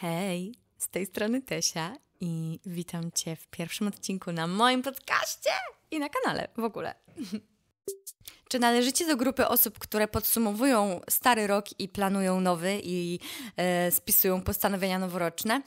Hej, z tej strony Tesia i witam Cię w pierwszym odcinku na moim podcaście i na kanale w ogóle. Czy należycie do grupy osób, które podsumowują stary rok i planują nowy i e, spisują postanowienia noworoczne?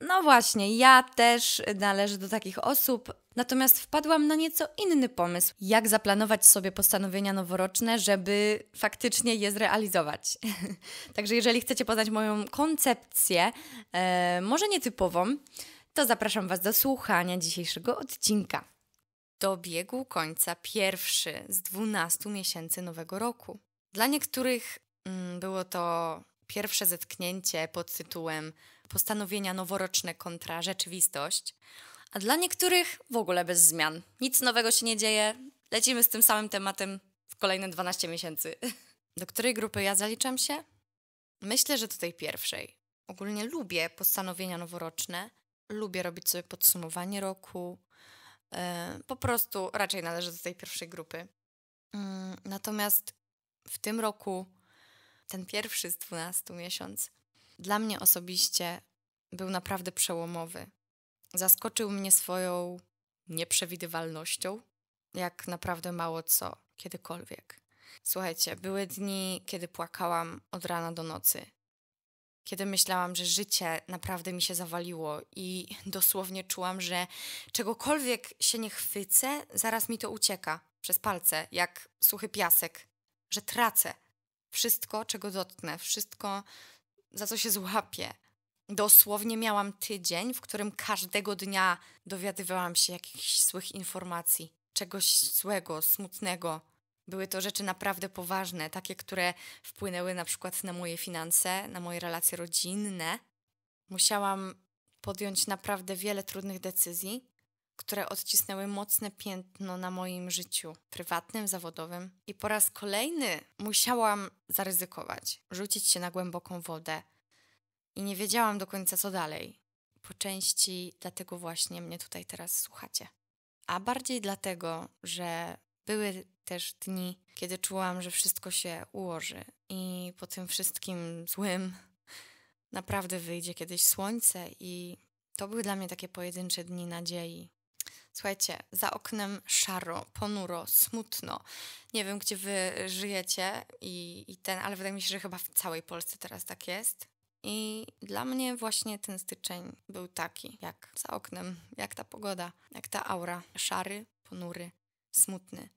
No właśnie, ja też należę do takich osób, Natomiast wpadłam na nieco inny pomysł, jak zaplanować sobie postanowienia noworoczne, żeby faktycznie je zrealizować. Także jeżeli chcecie poznać moją koncepcję, e, może nietypową, to zapraszam Was do słuchania dzisiejszego odcinka. Dobiegł końca pierwszy z 12 miesięcy nowego roku. Dla niektórych mm, było to pierwsze zetknięcie pod tytułem Postanowienia noworoczne kontra rzeczywistość a dla niektórych w ogóle bez zmian. Nic nowego się nie dzieje, lecimy z tym samym tematem w kolejne 12 miesięcy. Do której grupy ja zaliczam się? Myślę, że do tej pierwszej. Ogólnie lubię postanowienia noworoczne, lubię robić sobie podsumowanie roku. E, po prostu raczej należę do tej pierwszej grupy. Mm, natomiast w tym roku, ten pierwszy z 12 miesiąc, dla mnie osobiście był naprawdę przełomowy. Zaskoczył mnie swoją nieprzewidywalnością, jak naprawdę mało co kiedykolwiek. Słuchajcie, były dni, kiedy płakałam od rana do nocy, kiedy myślałam, że życie naprawdę mi się zawaliło i dosłownie czułam, że czegokolwiek się nie chwycę, zaraz mi to ucieka przez palce, jak suchy piasek, że tracę wszystko, czego dotknę, wszystko, za co się złapię dosłownie miałam tydzień, w którym każdego dnia dowiadywałam się jakichś złych informacji, czegoś złego, smutnego. Były to rzeczy naprawdę poważne, takie, które wpłynęły na przykład na moje finanse, na moje relacje rodzinne. Musiałam podjąć naprawdę wiele trudnych decyzji, które odcisnęły mocne piętno na moim życiu prywatnym, zawodowym. I po raz kolejny musiałam zaryzykować, rzucić się na głęboką wodę, i nie wiedziałam do końca, co dalej. Po części dlatego właśnie mnie tutaj teraz słuchacie. A bardziej dlatego, że były też dni, kiedy czułam, że wszystko się ułoży i po tym wszystkim złym naprawdę wyjdzie kiedyś słońce i to były dla mnie takie pojedyncze dni nadziei. Słuchajcie, za oknem szaro, ponuro, smutno. Nie wiem, gdzie wy żyjecie i, i ten, ale wydaje mi się, że chyba w całej Polsce teraz tak jest. I dla mnie właśnie ten styczeń był taki, jak za oknem, jak ta pogoda, jak ta aura, szary, ponury, smutny.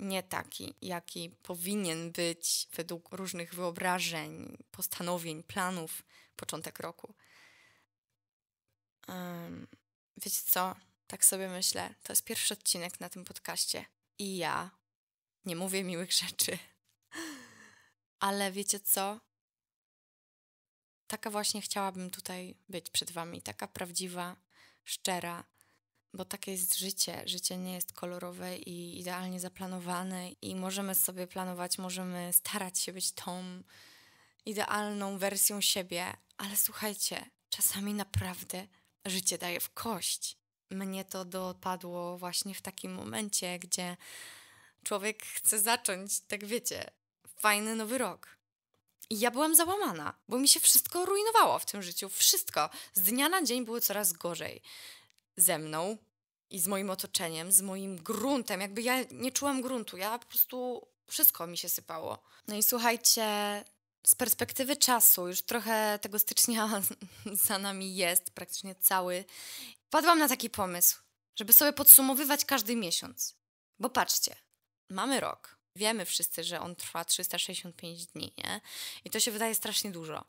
Nie taki, jaki powinien być według różnych wyobrażeń, postanowień, planów początek roku. Um, wiecie co? Tak sobie myślę. To jest pierwszy odcinek na tym podcaście. I ja nie mówię miłych rzeczy. Ale wiecie co? taka właśnie chciałabym tutaj być przed Wami, taka prawdziwa, szczera, bo takie jest życie. Życie nie jest kolorowe i idealnie zaplanowane, i możemy sobie planować, możemy starać się być tą idealną wersją siebie, ale słuchajcie, czasami naprawdę życie daje w kość. Mnie to dopadło właśnie w takim momencie, gdzie człowiek chce zacząć, tak wiecie, fajny nowy rok i ja byłam załamana, bo mi się wszystko rujnowało w tym życiu. Wszystko. Z dnia na dzień było coraz gorzej. Ze mną i z moim otoczeniem, z moim gruntem. Jakby ja nie czułam gruntu. Ja po prostu wszystko mi się sypało. No i słuchajcie, z perspektywy czasu, już trochę tego stycznia za nami jest, praktycznie cały, padłam na taki pomysł, żeby sobie podsumowywać każdy miesiąc. Bo patrzcie, mamy rok wiemy wszyscy, że on trwa 365 dni, nie? I to się wydaje strasznie dużo.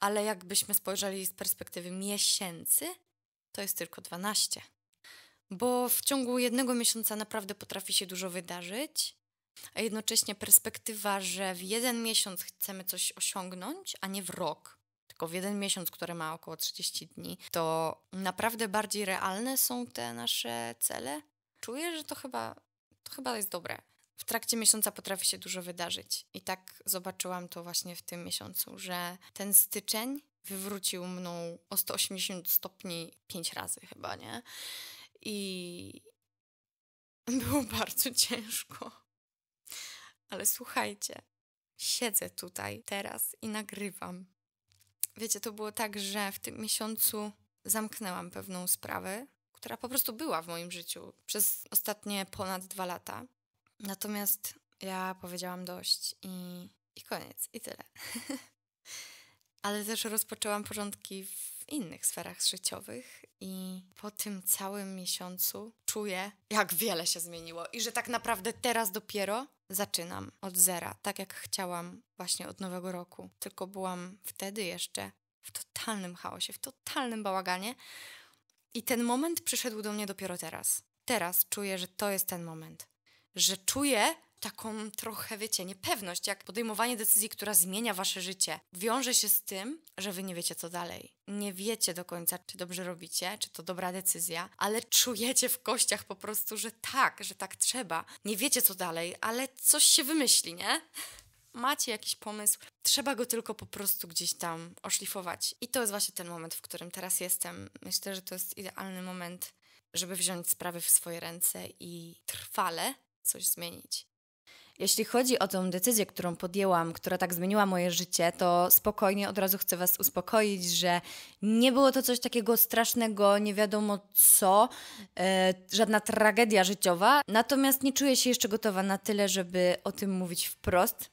Ale jakbyśmy spojrzeli z perspektywy miesięcy, to jest tylko 12. Bo w ciągu jednego miesiąca naprawdę potrafi się dużo wydarzyć, a jednocześnie perspektywa, że w jeden miesiąc chcemy coś osiągnąć, a nie w rok, tylko w jeden miesiąc, który ma około 30 dni, to naprawdę bardziej realne są te nasze cele. Czuję, że to chyba, to chyba jest dobre w trakcie miesiąca potrafi się dużo wydarzyć. I tak zobaczyłam to właśnie w tym miesiącu, że ten styczeń wywrócił mną o 180 stopni pięć razy chyba, nie? I było bardzo ciężko. Ale słuchajcie, siedzę tutaj teraz i nagrywam. Wiecie, to było tak, że w tym miesiącu zamknęłam pewną sprawę, która po prostu była w moim życiu przez ostatnie ponad dwa lata. Natomiast ja powiedziałam dość i, i koniec, i tyle. Ale też rozpoczęłam porządki w innych sferach życiowych i po tym całym miesiącu czuję, jak wiele się zmieniło i że tak naprawdę teraz dopiero zaczynam od zera, tak jak chciałam właśnie od nowego roku. Tylko byłam wtedy jeszcze w totalnym chaosie, w totalnym bałaganie. I ten moment przyszedł do mnie dopiero teraz. Teraz czuję, że to jest ten moment że czuję taką trochę, wiecie, niepewność, jak podejmowanie decyzji, która zmienia wasze życie, wiąże się z tym, że wy nie wiecie co dalej. Nie wiecie do końca, czy dobrze robicie, czy to dobra decyzja, ale czujecie w kościach po prostu, że tak, że tak trzeba. Nie wiecie co dalej, ale coś się wymyśli, nie? macie jakiś pomysł, trzeba go tylko po prostu gdzieś tam oszlifować. I to jest właśnie ten moment, w którym teraz jestem. Myślę, że to jest idealny moment, żeby wziąć sprawy w swoje ręce i trwale coś zmienić. Jeśli chodzi o tę decyzję, którą podjęłam, która tak zmieniła moje życie, to spokojnie od razu chcę Was uspokoić, że nie było to coś takiego strasznego, nie wiadomo co, e, żadna tragedia życiowa. Natomiast nie czuję się jeszcze gotowa na tyle, żeby o tym mówić wprost.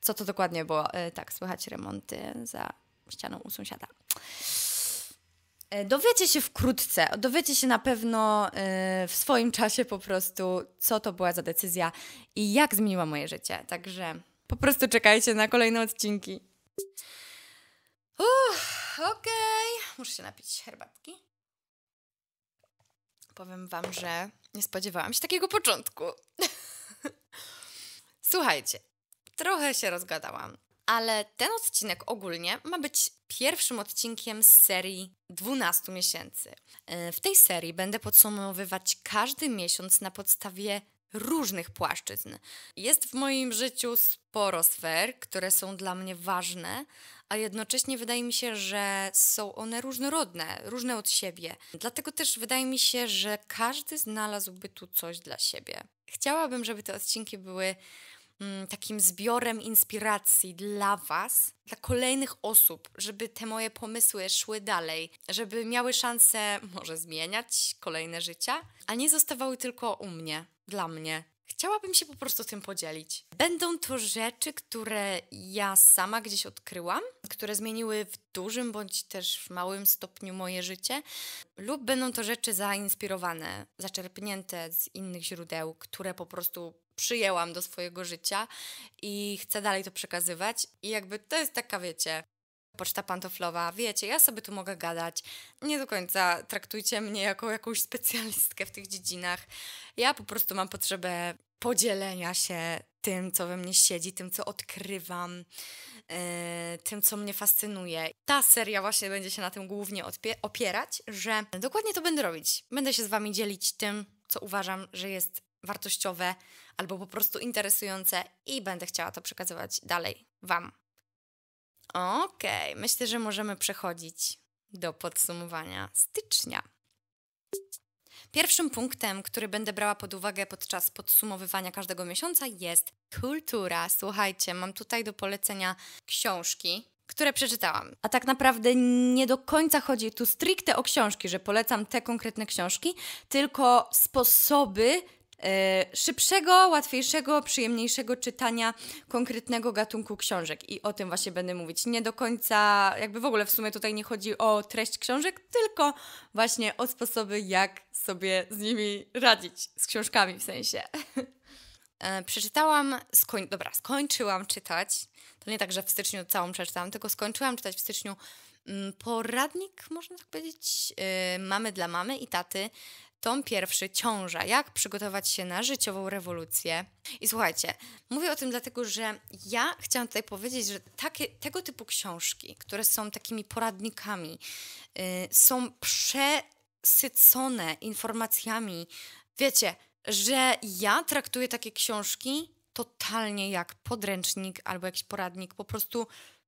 Co to dokładnie było? E, tak, słychać remonty za ścianą u sąsiada. E, dowiecie się wkrótce, dowiecie się na pewno e, w swoim czasie po prostu, co to była za decyzja i jak zmieniła moje życie. Także po prostu czekajcie na kolejne odcinki. okej. Okay. Muszę się napić herbatki. Powiem Wam, że nie spodziewałam się takiego początku. Słuchajcie, trochę się rozgadałam ale ten odcinek ogólnie ma być pierwszym odcinkiem z serii 12 miesięcy. E, w tej serii będę podsumowywać każdy miesiąc na podstawie różnych płaszczyzn. Jest w moim życiu sporo sfer, które są dla mnie ważne, a jednocześnie wydaje mi się, że są one różnorodne, różne od siebie. Dlatego też wydaje mi się, że każdy znalazłby tu coś dla siebie. Chciałabym, żeby te odcinki były Mm, takim zbiorem inspiracji dla Was, dla kolejnych osób, żeby te moje pomysły szły dalej, żeby miały szansę może zmieniać kolejne życia, a nie zostawały tylko u mnie, dla mnie. Chciałabym się po prostu tym podzielić. Będą to rzeczy, które ja sama gdzieś odkryłam, które zmieniły w dużym bądź też w małym stopniu moje życie, lub będą to rzeczy zainspirowane, zaczerpnięte z innych źródeł, które po prostu przyjęłam do swojego życia i chcę dalej to przekazywać. I jakby to jest taka, wiecie, poczta pantoflowa. Wiecie, ja sobie tu mogę gadać. Nie do końca traktujcie mnie jako jakąś specjalistkę w tych dziedzinach. Ja po prostu mam potrzebę podzielenia się tym, co we mnie siedzi, tym, co odkrywam, yy, tym, co mnie fascynuje. Ta seria właśnie będzie się na tym głównie opierać, że dokładnie to będę robić. Będę się z wami dzielić tym, co uważam, że jest wartościowe albo po prostu interesujące i będę chciała to przekazywać dalej Wam. Okej, okay, myślę, że możemy przechodzić do podsumowania stycznia. Pierwszym punktem, który będę brała pod uwagę podczas podsumowywania każdego miesiąca jest kultura. Słuchajcie, mam tutaj do polecenia książki, które przeczytałam. A tak naprawdę nie do końca chodzi tu stricte o książki, że polecam te konkretne książki, tylko sposoby, E, szybszego, łatwiejszego, przyjemniejszego czytania konkretnego gatunku książek. I o tym właśnie będę mówić. Nie do końca, jakby w ogóle w sumie tutaj nie chodzi o treść książek, tylko właśnie o sposoby, jak sobie z nimi radzić, z książkami w sensie. E, przeczytałam, skoń, dobra, skończyłam czytać. To nie tak, że w styczniu całą przeczytałam, tylko skończyłam czytać w styczniu mm, poradnik, można tak powiedzieć, y, mamy dla mamy i taty Tom pierwszy Ciąża. Jak przygotować się na życiową rewolucję? I słuchajcie, mówię o tym dlatego, że ja chciałam tutaj powiedzieć, że takie, tego typu książki, które są takimi poradnikami, yy, są przesycone informacjami. Wiecie, że ja traktuję takie książki totalnie jak podręcznik albo jakiś poradnik, po prostu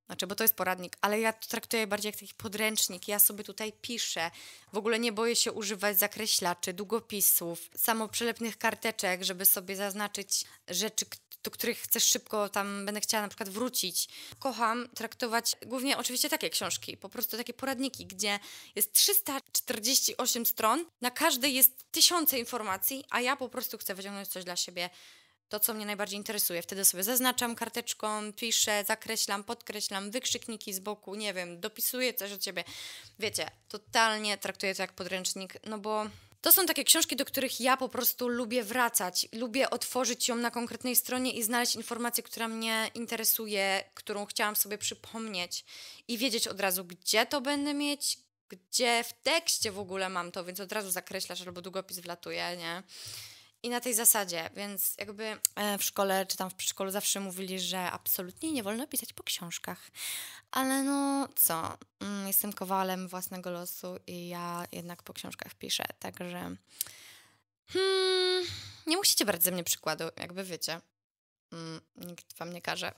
znaczy, bo to jest poradnik, ale ja to traktuję bardziej jak taki podręcznik. Ja sobie tutaj piszę. W ogóle nie boję się używać zakreślaczy, długopisów, samoprzylepnych karteczek, żeby sobie zaznaczyć rzeczy, do których chcesz szybko tam, będę chciała na przykład wrócić. Kocham traktować głównie oczywiście takie książki, po prostu takie poradniki, gdzie jest 348 stron, na każdej jest tysiące informacji, a ja po prostu chcę wyciągnąć coś dla siebie to, co mnie najbardziej interesuje. Wtedy sobie zaznaczam karteczką, piszę, zakreślam, podkreślam, wykrzykniki z boku, nie wiem, dopisuję coś od ciebie, Wiecie, totalnie traktuję to jak podręcznik, no bo to są takie książki, do których ja po prostu lubię wracać. Lubię otworzyć ją na konkretnej stronie i znaleźć informację, która mnie interesuje, którą chciałam sobie przypomnieć i wiedzieć od razu, gdzie to będę mieć, gdzie w tekście w ogóle mam to, więc od razu zakreślasz albo długopis wlatuje, nie? I na tej zasadzie, więc jakby e, w szkole czy tam w przedszkolu zawsze mówili, że absolutnie nie wolno pisać po książkach. Ale no co, mm, jestem kowalem własnego losu i ja jednak po książkach piszę, także hmm, nie musicie brać ze mnie przykładu, jakby wiecie. Hmm, nikt wam nie każe.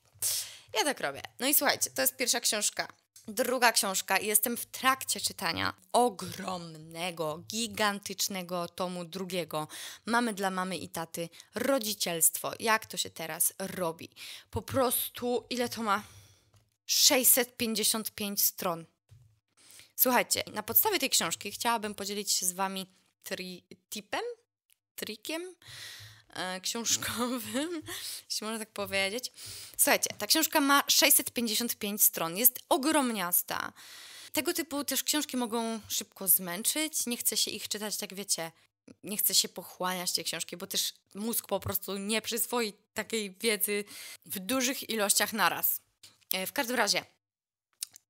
ja tak robię. No i słuchajcie, to jest pierwsza książka. Druga książka, jestem w trakcie czytania ogromnego, gigantycznego tomu drugiego. Mamy dla mamy i taty rodzicielstwo. Jak to się teraz robi? Po prostu, ile to ma? 655 stron. Słuchajcie, na podstawie tej książki chciałabym podzielić się z Wami tri tipem, trikiem, E, książkowym, jeśli można tak powiedzieć. Słuchajcie, ta książka ma 655 stron, jest ogromniasta. Tego typu też książki mogą szybko zmęczyć, nie chce się ich czytać, tak wiecie, nie chce się pochłaniać tej książki, bo też mózg po prostu nie przyswoi takiej wiedzy w dużych ilościach naraz. E, w każdym razie,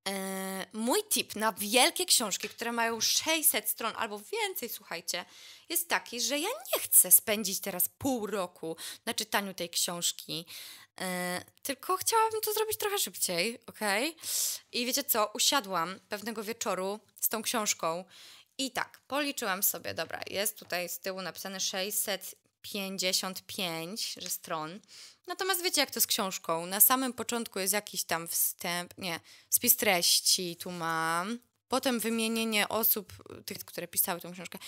E, mój tip na wielkie książki, które mają 600 stron albo więcej, słuchajcie, jest taki, że ja nie chcę spędzić teraz pół roku na czytaniu tej książki, e, tylko chciałabym to zrobić trochę szybciej, ok? I wiecie co? Usiadłam pewnego wieczoru z tą książką i tak, policzyłam sobie, dobra, jest tutaj z tyłu napisane 600 55 że stron. Natomiast wiecie, jak to z książką. Na samym początku jest jakiś tam wstęp, nie, spis treści tu mam. Potem wymienienie osób, tych, które pisały tę książkę.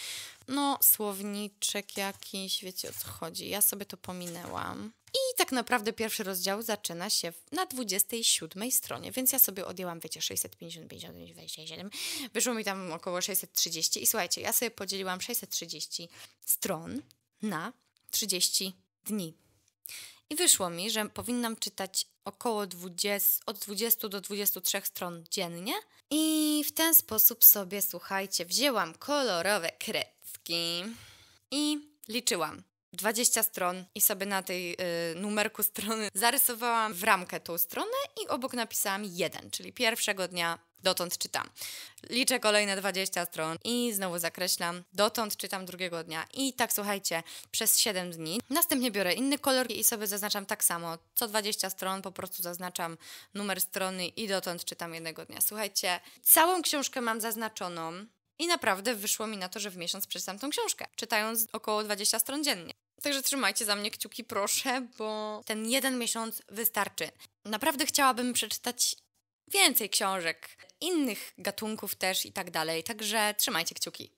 No, słowniczek jakiś, wiecie o co chodzi. Ja sobie to pominęłam. I tak naprawdę pierwszy rozdział zaczyna się na 27 stronie, więc ja sobie odjęłam, wiecie, 650, 59, 27. Wyszło mi tam około 630 i słuchajcie, ja sobie podzieliłam 630 stron na 30 dni. I wyszło mi, że powinnam czytać około 20, od 20 do 23 stron dziennie. I w ten sposób sobie, słuchajcie, wzięłam kolorowe kredki i liczyłam. 20 stron i sobie na tej y, numerku strony zarysowałam w ramkę tą stronę i obok napisałam jeden, czyli pierwszego dnia Dotąd czytam. Liczę kolejne 20 stron i znowu zakreślam. Dotąd czytam drugiego dnia i tak słuchajcie, przez 7 dni. Następnie biorę inny kolor i sobie zaznaczam tak samo. Co 20 stron po prostu zaznaczam numer strony i dotąd czytam jednego dnia. Słuchajcie, całą książkę mam zaznaczoną. I naprawdę wyszło mi na to, że w miesiąc przeczytam tą książkę, czytając około 20 stron dziennie. Także trzymajcie za mnie kciuki, proszę, bo ten jeden miesiąc wystarczy. Naprawdę chciałabym przeczytać więcej książek, innych gatunków też i tak dalej. Także trzymajcie kciuki.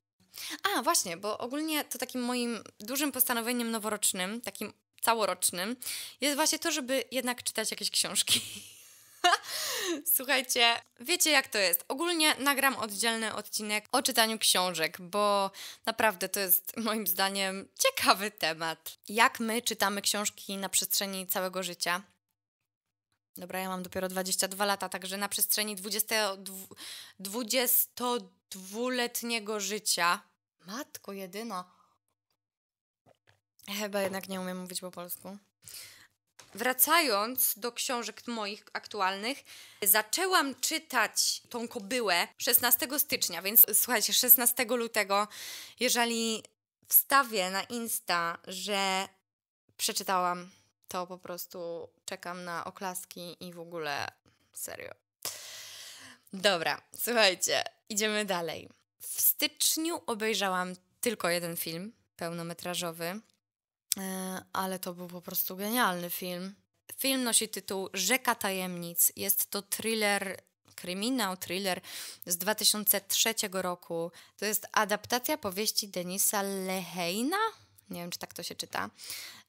A, właśnie, bo ogólnie to takim moim dużym postanowieniem noworocznym, takim całorocznym, jest właśnie to, żeby jednak czytać jakieś książki. Słuchajcie, wiecie jak to jest. Ogólnie nagram oddzielny odcinek o czytaniu książek, bo naprawdę to jest moim zdaniem ciekawy temat. Jak my czytamy książki na przestrzeni całego życia Dobra, ja mam dopiero 22 lata, także na przestrzeni 20, 22-letniego życia. Matko jedyna. Chyba jednak nie umiem mówić po polsku. Wracając do książek moich aktualnych, zaczęłam czytać tą kobyłę 16 stycznia, więc słuchajcie, 16 lutego, jeżeli wstawię na Insta, że przeczytałam to po prostu czekam na oklaski i w ogóle serio. Dobra, słuchajcie, idziemy dalej. W styczniu obejrzałam tylko jeden film pełnometrażowy, e, ale to był po prostu genialny film. Film nosi tytuł Rzeka Tajemnic. Jest to thriller, kryminał, thriller z 2003 roku. To jest adaptacja powieści Denisa Leheina. Nie wiem, czy tak to się czyta.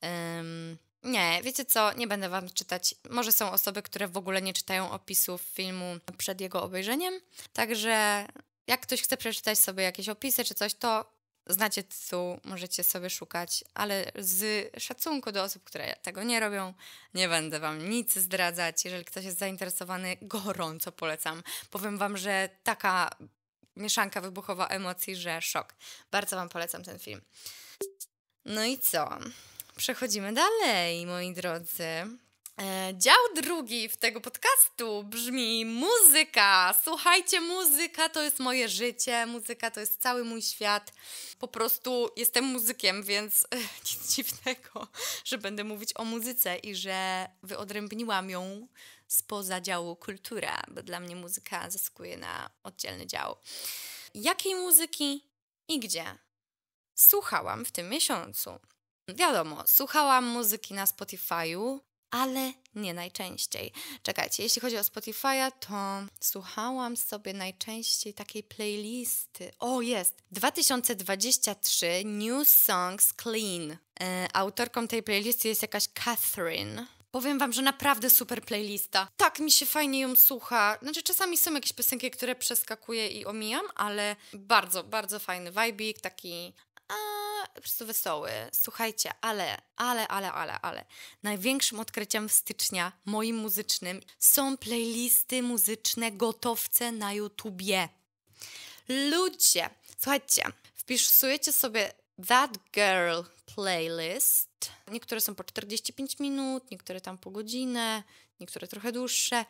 Um, nie, wiecie co, nie będę wam czytać. Może są osoby, które w ogóle nie czytają opisów filmu przed jego obejrzeniem. Także jak ktoś chce przeczytać sobie jakieś opisy czy coś, to znacie tytuł, możecie sobie szukać, ale z szacunku do osób, które tego nie robią, nie będę wam nic zdradzać. Jeżeli ktoś jest zainteresowany, gorąco polecam. Powiem wam, że taka mieszanka wybuchowa emocji, że szok. Bardzo wam polecam ten film. No i co? Przechodzimy dalej, moi drodzy. E, dział drugi w tego podcastu brzmi muzyka. Słuchajcie, muzyka to jest moje życie, muzyka to jest cały mój świat. Po prostu jestem muzykiem, więc e, nic dziwnego, że będę mówić o muzyce i że wyodrębniłam ją spoza działu kultura, bo dla mnie muzyka zyskuje na oddzielny dział. Jakiej muzyki i gdzie słuchałam w tym miesiącu? Wiadomo, słuchałam muzyki na Spotify'u, ale nie najczęściej. Czekajcie, jeśli chodzi o Spotify'a, to słuchałam sobie najczęściej takiej playlisty. O, jest! 2023 New Songs Clean. E, autorką tej playlisty jest jakaś Catherine. Powiem wam, że naprawdę super playlista. Tak mi się fajnie ją słucha. Znaczy, czasami są jakieś piosenki, które przeskakuję i omijam, ale bardzo, bardzo fajny vibe, taki... A po prostu wesoły. Słuchajcie, ale, ale, ale, ale, ale. Największym odkryciem w stycznia moim muzycznym są playlisty muzyczne gotowce na YouTubie. Ludzie, słuchajcie, wpisujecie sobie That Girl playlist. Niektóre są po 45 minut, niektóre tam po godzinę, niektóre trochę dłuższe.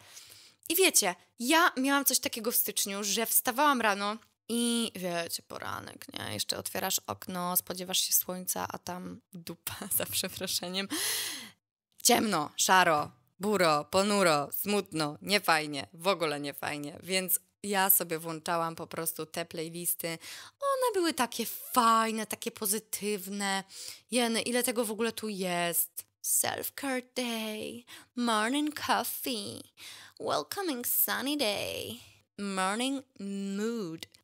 I wiecie, ja miałam coś takiego w styczniu, że wstawałam rano, i wiecie, poranek, nie? Jeszcze otwierasz okno, spodziewasz się słońca, a tam dupa, za przeproszeniem. Ciemno, szaro, buro, ponuro, smutno, niefajnie, w ogóle niefajnie. Więc ja sobie włączałam po prostu te playlisty. One były takie fajne, takie pozytywne. Jeny, ile tego w ogóle tu jest? Self-care day, morning coffee, welcoming sunny day, morning mood.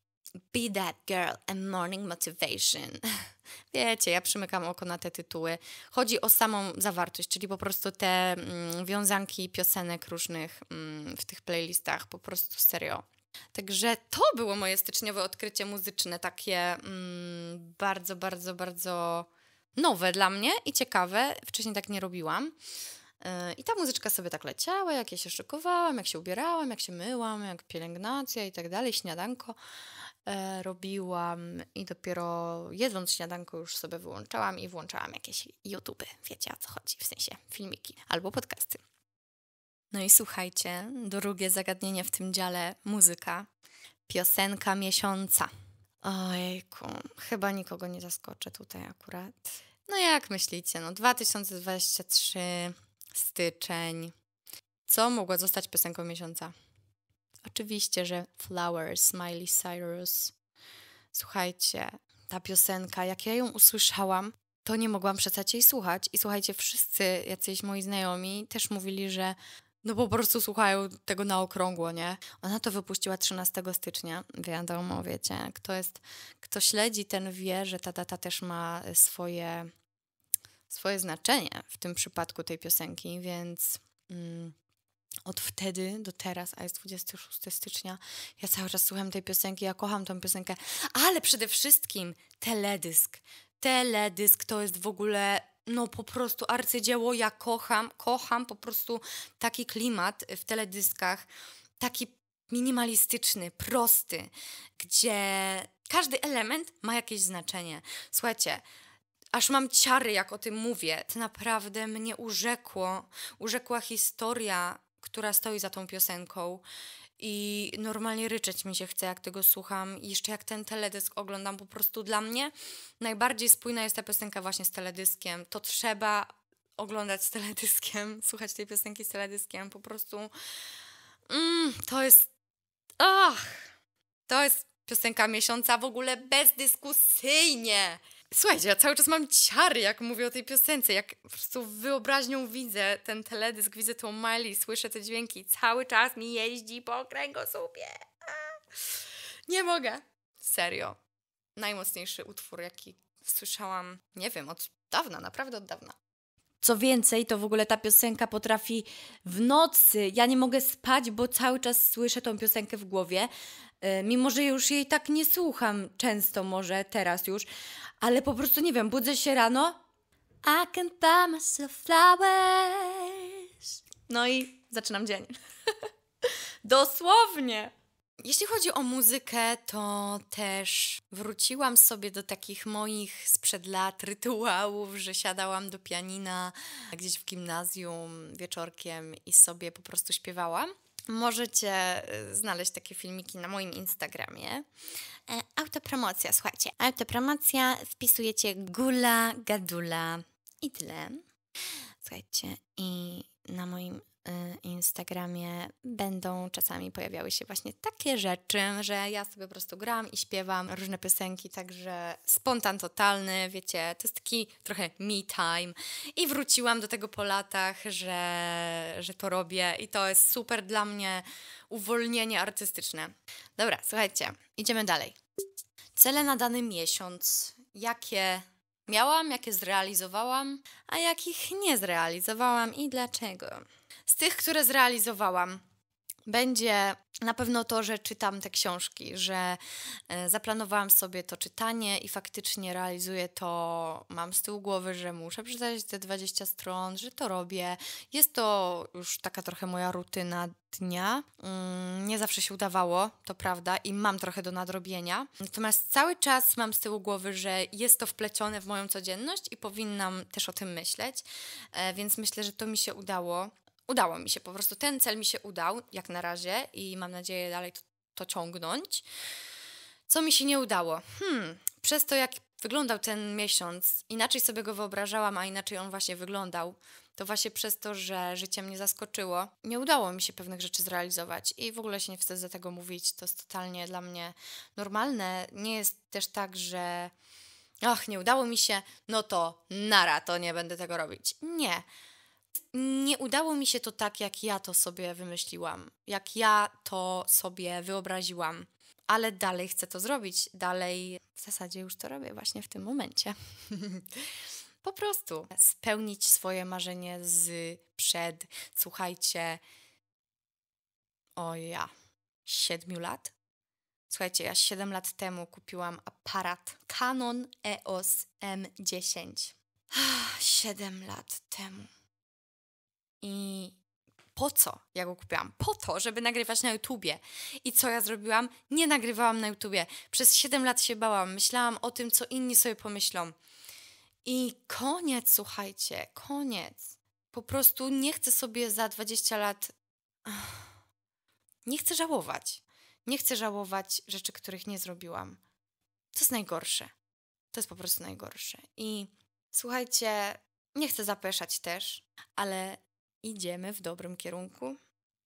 Be That Girl and Morning Motivation. Wiecie, ja przymykam oko na te tytuły. Chodzi o samą zawartość, czyli po prostu te mm, wiązanki piosenek różnych mm, w tych playlistach, po prostu serio. Także to było moje styczniowe odkrycie muzyczne, takie mm, bardzo, bardzo, bardzo nowe dla mnie i ciekawe. Wcześniej tak nie robiłam. Y, I ta muzyczka sobie tak leciała, jak ja się szykowałam, jak się ubierałam, jak się myłam, jak pielęgnacja i tak dalej, śniadanko. E, robiłam i dopiero jedząc śniadanko już sobie wyłączałam i włączałam jakieś YouTube, wiecie o co chodzi, w sensie filmiki albo podcasty. No i słuchajcie, drugie zagadnienie w tym dziale muzyka. Piosenka miesiąca. Ojku, chyba nikogo nie zaskoczę tutaj akurat. No jak myślicie, no 2023, styczeń. Co mogło zostać piosenką miesiąca? Oczywiście, że Flowers, Miley Cyrus. Słuchajcie, ta piosenka, jak ja ją usłyszałam, to nie mogłam przestać jej słuchać. I słuchajcie, wszyscy jacyś moi znajomi też mówili, że no po prostu słuchają tego na okrągło, nie? Ona to wypuściła 13 stycznia, wiadomo, wiecie, kto jest, kto śledzi, ten wie, że ta data też ma swoje, swoje znaczenie w tym przypadku tej piosenki, więc... Mm, od wtedy do teraz, a jest 26 stycznia, ja cały czas słucham tej piosenki, ja kocham tę piosenkę, ale przede wszystkim teledysk. Teledysk to jest w ogóle no po prostu arcydzieło, ja kocham, kocham po prostu taki klimat w teledyskach, taki minimalistyczny, prosty, gdzie każdy element ma jakieś znaczenie. Słuchajcie, aż mam ciary, jak o tym mówię. To naprawdę mnie urzekło, urzekła historia która stoi za tą piosenką. I normalnie ryczeć mi się chce, jak tego słucham. I jeszcze jak ten teledysk oglądam, po prostu dla mnie najbardziej spójna jest ta piosenka właśnie z teledyskiem. To trzeba oglądać z teledyskiem, słuchać tej piosenki z teledyskiem. Po prostu mm, to jest. Ach! To jest piosenka miesiąca w ogóle bezdyskusyjnie. Słuchajcie, ja cały czas mam ciary, jak mówię o tej piosence, jak po prostu wyobraźnią widzę ten teledysk, widzę tą Miley, słyszę te dźwięki, cały czas mi jeździ po kręgosłupie. Nie mogę. Serio. Najmocniejszy utwór, jaki słyszałam, nie wiem, od dawna, naprawdę od dawna. Co więcej, to w ogóle ta piosenka potrafi w nocy, ja nie mogę spać, bo cały czas słyszę tą piosenkę w głowie, e, mimo że już jej tak nie słucham często może teraz już, ale po prostu nie wiem, budzę się rano, I can buy myself flowers. No i zaczynam dzień. Dosłownie. Jeśli chodzi o muzykę, to też wróciłam sobie do takich moich sprzed lat rytuałów, że siadałam do pianina gdzieś w gimnazjum wieczorkiem i sobie po prostu śpiewałam. Możecie y, znaleźć takie filmiki na moim Instagramie. E, autopromocja, słuchajcie. Autopromocja, wpisujecie gula, gadula i tyle. Słuchajcie, i na moim y, Instagramie będą czasami pojawiały się właśnie takie rzeczy, że ja sobie po prostu gram i śpiewam różne piosenki, także spontan totalny, wiecie, to jest taki trochę me time i wróciłam do tego po latach, że, że to robię i to jest super dla mnie uwolnienie artystyczne. Dobra, słuchajcie, idziemy dalej. Cele na dany miesiąc, jakie miałam, jakie zrealizowałam, a jakich nie zrealizowałam i dlaczego. Z tych, które zrealizowałam, będzie na pewno to, że czytam te książki, że e, zaplanowałam sobie to czytanie i faktycznie realizuję to. Mam z tyłu głowy, że muszę przeczytać te 20 stron, że to robię. Jest to już taka trochę moja rutyna dnia. Mm, nie zawsze się udawało, to prawda, i mam trochę do nadrobienia. Natomiast cały czas mam z tyłu głowy, że jest to wplecione w moją codzienność i powinnam też o tym myśleć, e, więc myślę, że to mi się udało udało mi się po prostu. Ten cel mi się udał jak na razie i mam nadzieję dalej to, to ciągnąć. Co mi się nie udało? Hmm, przez to jak wyglądał ten miesiąc, inaczej sobie go wyobrażałam, a inaczej on właśnie wyglądał, to właśnie przez to, że życie mnie zaskoczyło, nie udało mi się pewnych rzeczy zrealizować i w ogóle się nie wstydzę tego mówić. To jest totalnie dla mnie normalne. Nie jest też tak, że ach, nie udało mi się, no to nara, to nie będę tego robić. Nie nie udało mi się to tak, jak ja to sobie wymyśliłam, jak ja to sobie wyobraziłam, ale dalej chcę to zrobić. Dalej w zasadzie już to robię właśnie w tym momencie. po prostu spełnić swoje marzenie z przed, słuchajcie, o ja, siedmiu lat. Słuchajcie, ja 7 lat temu kupiłam aparat Canon EOS M10. 7 lat temu i po co ja go kupiłam? Po to, żeby nagrywać na YouTubie. I co ja zrobiłam? Nie nagrywałam na YouTubie. Przez 7 lat się bałam, myślałam o tym, co inni sobie pomyślą. I koniec, słuchajcie, koniec. Po prostu nie chcę sobie za 20 lat. Nie chcę żałować. Nie chcę żałować rzeczy, których nie zrobiłam. To jest najgorsze. To jest po prostu najgorsze. I słuchajcie, nie chcę zapeszać też, ale idziemy w dobrym kierunku.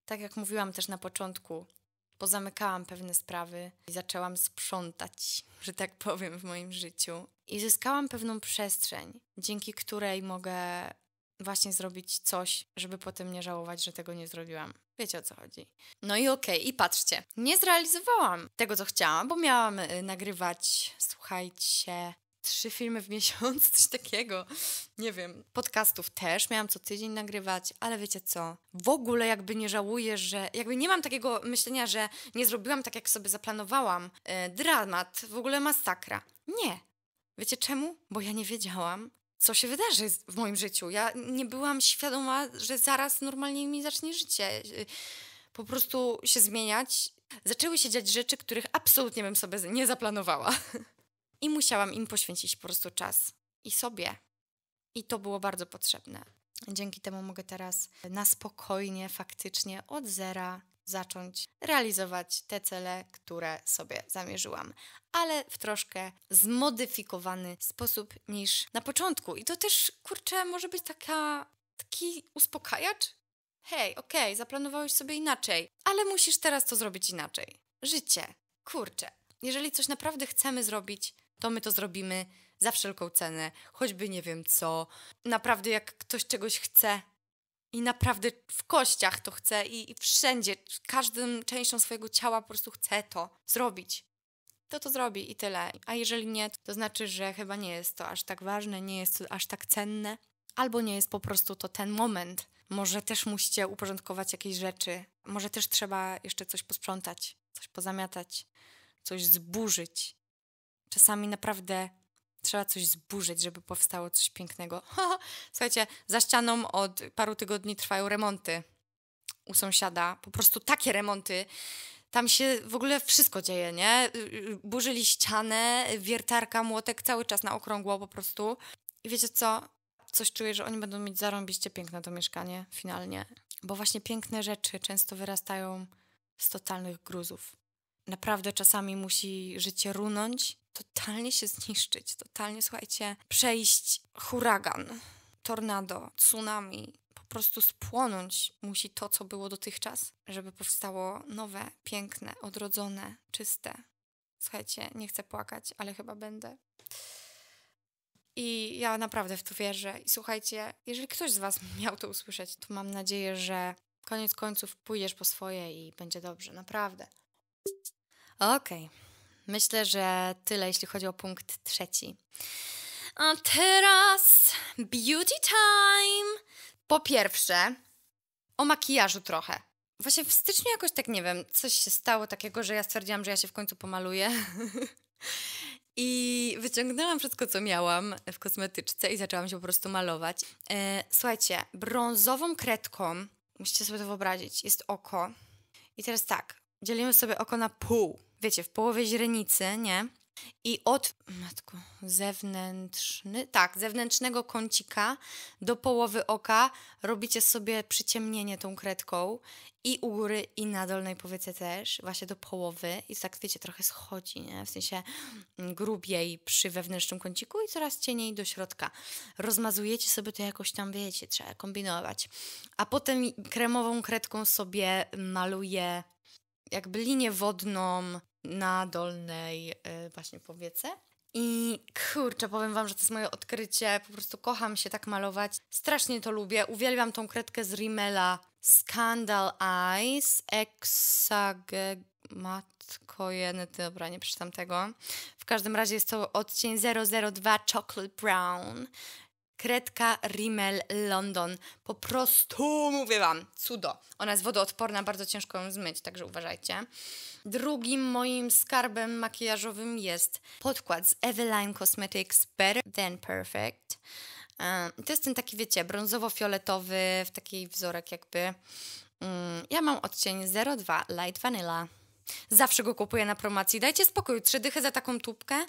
Tak jak mówiłam też na początku, pozamykałam pewne sprawy i zaczęłam sprzątać, że tak powiem, w moim życiu. I zyskałam pewną przestrzeń, dzięki której mogę właśnie zrobić coś, żeby potem nie żałować, że tego nie zrobiłam. Wiecie o co chodzi. No i okej, okay, i patrzcie, nie zrealizowałam tego, co chciałam, bo miałam y, nagrywać, słuchajcie, trzy filmy w miesiąc, coś takiego. Nie wiem. Podcastów też miałam co tydzień nagrywać, ale wiecie co? W ogóle jakby nie żałuję, że jakby nie mam takiego myślenia, że nie zrobiłam tak, jak sobie zaplanowałam. E, dramat, w ogóle masakra. Nie. Wiecie czemu? Bo ja nie wiedziałam, co się wydarzy w moim życiu. Ja nie byłam świadoma, że zaraz normalnie mi zacznie życie y, po prostu się zmieniać. Zaczęły się dziać rzeczy, których absolutnie bym sobie nie zaplanowała. I musiałam im poświęcić po prostu czas i sobie. I to było bardzo potrzebne. Dzięki temu mogę teraz na spokojnie, faktycznie od zera zacząć realizować te cele, które sobie zamierzyłam, ale w troszkę zmodyfikowany sposób niż na początku. I to też, kurczę, może być taka, taki uspokajacz. Hej, okej, okay, zaplanowałeś sobie inaczej, ale musisz teraz to zrobić inaczej. Życie, kurczę. Jeżeli coś naprawdę chcemy zrobić, to my to zrobimy za wszelką cenę, choćby nie wiem co. Naprawdę, jak ktoś czegoś chce i naprawdę w kościach to chce i, i wszędzie, każdą częścią swojego ciała po prostu chce to zrobić, to to zrobi i tyle. A jeżeli nie, to znaczy, że chyba nie jest to aż tak ważne, nie jest to aż tak cenne, albo nie jest po prostu to ten moment. Może też musicie uporządkować jakieś rzeczy, może też trzeba jeszcze coś posprzątać, coś pozamiatać, coś zburzyć czasami naprawdę trzeba coś zburzyć, żeby powstało coś pięknego. Słuchajcie, za ścianą od paru tygodni trwają remonty u sąsiada. Po prostu takie remonty. Tam się w ogóle wszystko dzieje, nie? Burzyli ścianę, wiertarka, młotek cały czas na okrągło po prostu. I wiecie co? Coś czuję, że oni będą mieć zarąbiście piękne to mieszkanie finalnie. Bo właśnie piękne rzeczy często wyrastają z totalnych gruzów. Naprawdę czasami musi życie runąć, totalnie się zniszczyć, totalnie, słuchajcie, przejść huragan, tornado, tsunami, po prostu spłonąć musi to, co było dotychczas, żeby powstało nowe, piękne, odrodzone, czyste. Słuchajcie, nie chcę płakać, ale chyba będę. I ja naprawdę w to wierzę. I słuchajcie, jeżeli ktoś z Was miał to usłyszeć, to mam nadzieję, że koniec końców pójdziesz po swoje i będzie dobrze, naprawdę. Okej. Okay. Myślę, że tyle, jeśli chodzi o punkt trzeci. A teraz beauty time! Po pierwsze, o makijażu trochę. Właśnie w styczniu jakoś tak nie wiem, coś się stało takiego, że ja stwierdziłam, że ja się w końcu pomaluję. I wyciągnęłam wszystko, co miałam w kosmetyczce i zaczęłam się po prostu malować. E, słuchajcie, brązową kredką, musicie sobie to wyobrazić, jest oko. I teraz tak, dzielimy sobie oko na pół wiecie, w połowie źrenicy, nie? I od matku, zewnętrzny, tak, zewnętrznego kącika do połowy oka robicie sobie przyciemnienie tą kredką i u góry, i na dolnej powiece też, właśnie do połowy. I tak, wiecie, trochę schodzi, nie? w sensie mm, grubiej przy wewnętrznym kąciku i coraz cieniej do środka. Rozmazujecie sobie to jakoś tam, wiecie, trzeba kombinować. A potem kremową kredką sobie maluje jakby linię wodną na dolnej y, właśnie powiece. I kurczę, powiem Wam, że to jest moje odkrycie. Po prostu kocham się tak malować. Strasznie to lubię. Uwielbiam tą kredkę z Rimmela Scandal Eyes Exage... Matko jeny, dobra, nie przeczytam tego. W każdym razie jest to odcień 002 Chocolate Brown. Kredka Rimmel London. Po prostu mówię Wam, cudo. Ona jest wodoodporna, bardzo ciężko ją zmyć, także uważajcie. Drugim moim skarbem makijażowym jest podkład z Eveline Cosmetics Better Than Perfect. To jest ten taki, wiecie, brązowo-fioletowy, w taki wzorek jakby. Mm, ja mam odcień 02 Light Vanilla. Zawsze go kupuję na promocji. Dajcie spokój, trzy dychy za taką tubkę.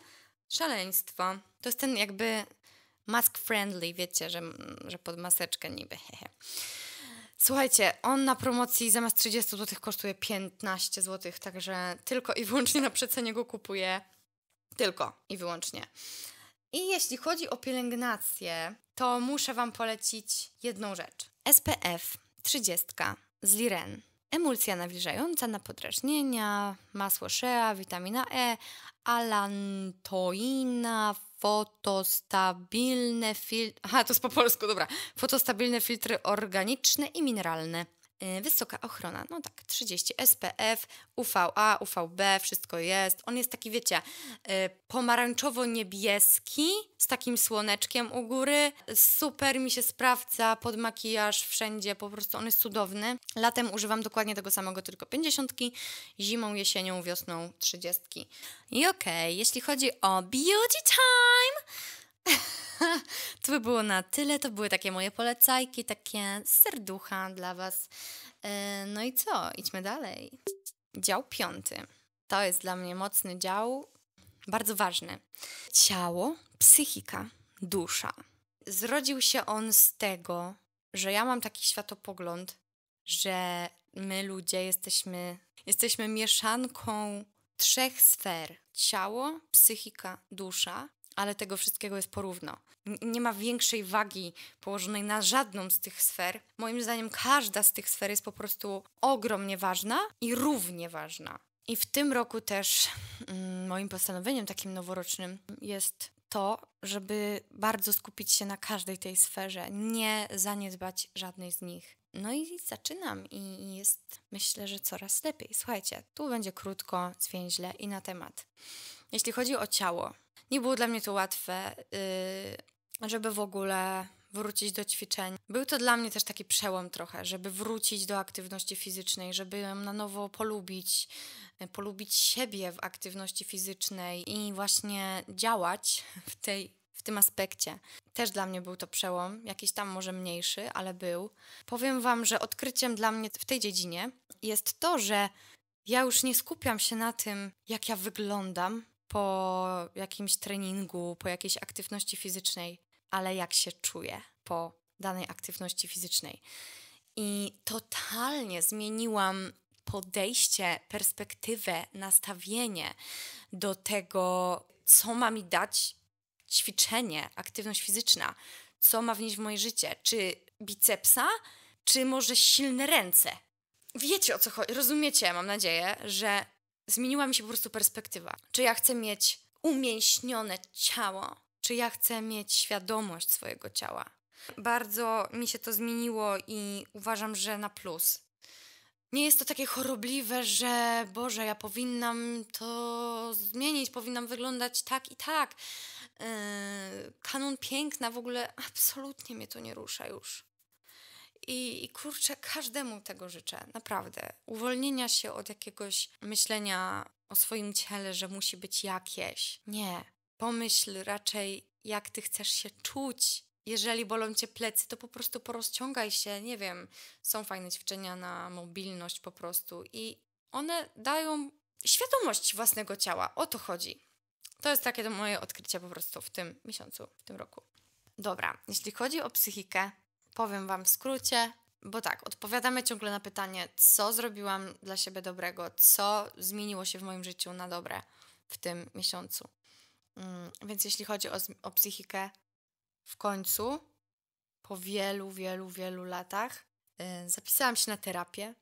Szaleństwo. To jest ten jakby mask friendly, wiecie, że, że pod maseczkę niby. Słuchajcie, on na promocji zamiast 30 zł kosztuje 15 zł, także tylko i wyłącznie na przecenie go kupuję. Tylko i wyłącznie. I jeśli chodzi o pielęgnację, to muszę Wam polecić jedną rzecz. SPF 30 z Liren. Emulsja nawilżająca na podrażnienia, masło shea, witamina E, alantoina, fotostabilne filtry. Aha, to jest po polsku, dobra. Fotostabilne filtry organiczne i mineralne. Y, wysoka ochrona, no tak, 30 SPF, UVA, UVB, wszystko jest. On jest taki, wiecie, y, pomarańczowo-niebieski z takim słoneczkiem u góry. Super mi się sprawdza pod makijaż wszędzie, po prostu on jest cudowny. Latem używam dokładnie tego samego, tylko 50, zimą, jesienią, wiosną 30. I okej, okay, jeśli chodzi o beauty time, to by było na tyle. To były takie moje polecajki, takie serducha dla Was. E, no i co? Idźmy dalej. Dział piąty. To jest dla mnie mocny dział, bardzo ważny. Ciało, psychika, dusza. Zrodził się on z tego, że ja mam taki światopogląd, że my ludzie jesteśmy, jesteśmy mieszanką trzech sfer: ciało, psychika, dusza ale tego wszystkiego jest porówno. Nie ma większej wagi położonej na żadną z tych sfer. Moim zdaniem każda z tych sfer jest po prostu ogromnie ważna i równie ważna. I w tym roku też mm, moim postanowieniem takim noworocznym jest to, żeby bardzo skupić się na każdej tej sferze, nie zaniedbać żadnej z nich. No i zaczynam i jest myślę, że coraz lepiej. Słuchajcie, tu będzie krótko, zwięźle i na temat. Jeśli chodzi o ciało, nie było dla mnie to łatwe, y, żeby w ogóle wrócić do ćwiczeń. Był to dla mnie też taki przełom trochę, żeby wrócić do aktywności fizycznej, żeby ją na nowo polubić, y, polubić siebie w aktywności fizycznej i właśnie działać w tej w tym aspekcie. Też dla mnie był to przełom, jakiś tam może mniejszy, ale był. Powiem Wam, że odkryciem dla mnie w tej dziedzinie jest to, że ja już nie skupiam się na tym, jak ja wyglądam, po jakimś treningu, po jakiejś aktywności fizycznej, ale jak się czuję po danej aktywności fizycznej. I totalnie zmieniłam podejście, perspektywę, nastawienie do tego, co ma mi dać ćwiczenie, aktywność fizyczna, co ma wnieść w moje życie, czy bicepsa, czy może silne ręce. Wiecie o co chodzi, rozumiecie, mam nadzieję, że zmieniła mi się po prostu perspektywa. Czy ja chcę mieć umięśnione ciało, czy ja chcę mieć świadomość swojego ciała. Bardzo mi się to zmieniło i uważam, że na plus. Nie jest to takie chorobliwe, że Boże, ja powinnam to zmienić, powinnam wyglądać tak i tak. Yy, kanon piękna w ogóle absolutnie mnie to nie rusza już. I, I kurczę, każdemu tego życzę, naprawdę. Uwolnienia się od jakiegoś myślenia o swoim ciele, że musi być jakieś. Nie. Pomyśl raczej, jak ty chcesz się czuć. Jeżeli bolą cię plecy, to po prostu porozciągaj się. Nie wiem, są fajne ćwiczenia na mobilność po prostu i one dają świadomość własnego ciała. O to chodzi. To jest takie to moje odkrycie po prostu w tym miesiącu, w tym roku. Dobra, jeśli chodzi o psychikę, powiem Wam w skrócie, bo tak, odpowiadamy ciągle na pytanie, co zrobiłam dla siebie dobrego, co zmieniło się w moim życiu na dobre w tym miesiącu. Mm, więc jeśli chodzi o, o psychikę, w końcu, po wielu, wielu, wielu latach, y, zapisałam się na terapię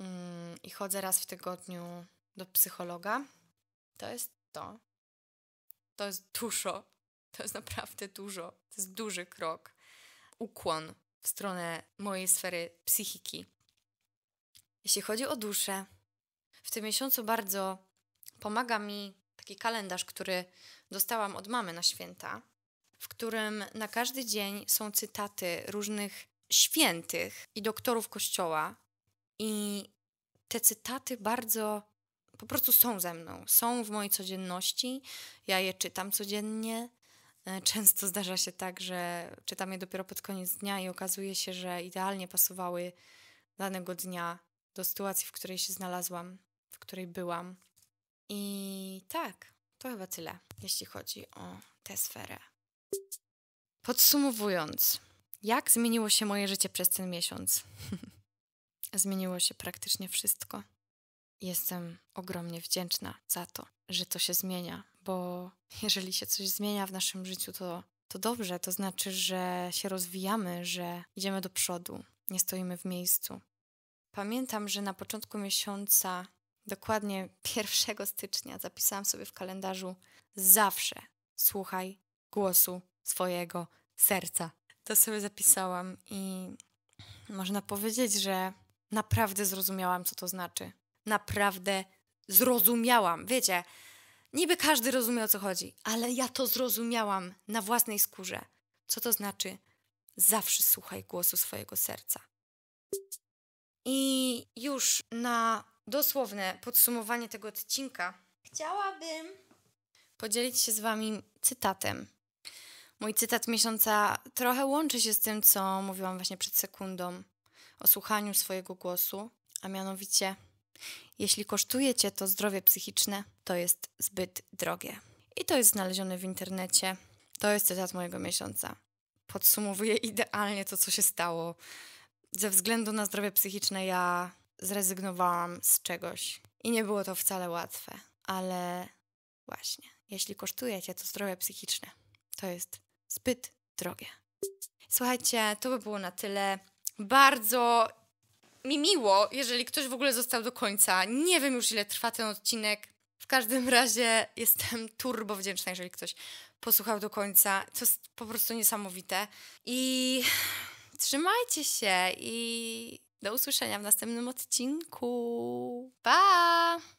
mm, i chodzę raz w tygodniu do psychologa. To jest to. To jest dużo. To jest naprawdę dużo. To jest duży krok. Ukłon w stronę mojej sfery psychiki. Jeśli chodzi o duszę, w tym miesiącu bardzo pomaga mi taki kalendarz, który dostałam od mamy na święta, w którym na każdy dzień są cytaty różnych świętych i doktorów kościoła. I te cytaty bardzo po prostu są ze mną, są w mojej codzienności. Ja je czytam codziennie, E, często zdarza się tak, że czytam je dopiero pod koniec dnia i okazuje się, że idealnie pasowały danego dnia do sytuacji, w której się znalazłam, w której byłam. I tak, to chyba tyle, jeśli chodzi o tę sferę. Podsumowując, jak zmieniło się moje życie przez ten miesiąc? zmieniło się praktycznie wszystko. Jestem ogromnie wdzięczna za to, że to się zmienia, bo jeżeli się coś zmienia w naszym życiu, to, to dobrze, to znaczy, że się rozwijamy, że idziemy do przodu, nie stoimy w miejscu. Pamiętam, że na początku miesiąca, dokładnie 1 stycznia, zapisałam sobie w kalendarzu zawsze słuchaj głosu swojego serca. To sobie zapisałam i można powiedzieć, że naprawdę zrozumiałam, co to znaczy. Naprawdę zrozumiałam. Wiecie, Niby każdy rozumie o co chodzi, ale ja to zrozumiałam na własnej skórze. Co to znaczy? Zawsze słuchaj głosu swojego serca. I już na dosłowne podsumowanie tego odcinka chciałabym podzielić się z Wami cytatem. Mój cytat miesiąca trochę łączy się z tym, co mówiłam właśnie przed sekundą o słuchaniu swojego głosu, a mianowicie jeśli kosztuje cię to zdrowie psychiczne, to jest zbyt drogie. I to jest znalezione w internecie. To jest cytat mojego miesiąca. Podsumowuje idealnie to, co się stało. Ze względu na zdrowie psychiczne ja zrezygnowałam z czegoś. I nie było to wcale łatwe, ale właśnie, jeśli kosztuje cię to zdrowie psychiczne, to jest zbyt drogie. Słuchajcie, to by było na tyle. Bardzo mi miło, jeżeli ktoś w ogóle został do końca. Nie wiem już, ile trwa ten odcinek. W każdym razie jestem turbo wdzięczna, jeżeli ktoś posłuchał do końca. To jest po prostu niesamowite. I trzymajcie się i do usłyszenia w następnym odcinku. Pa!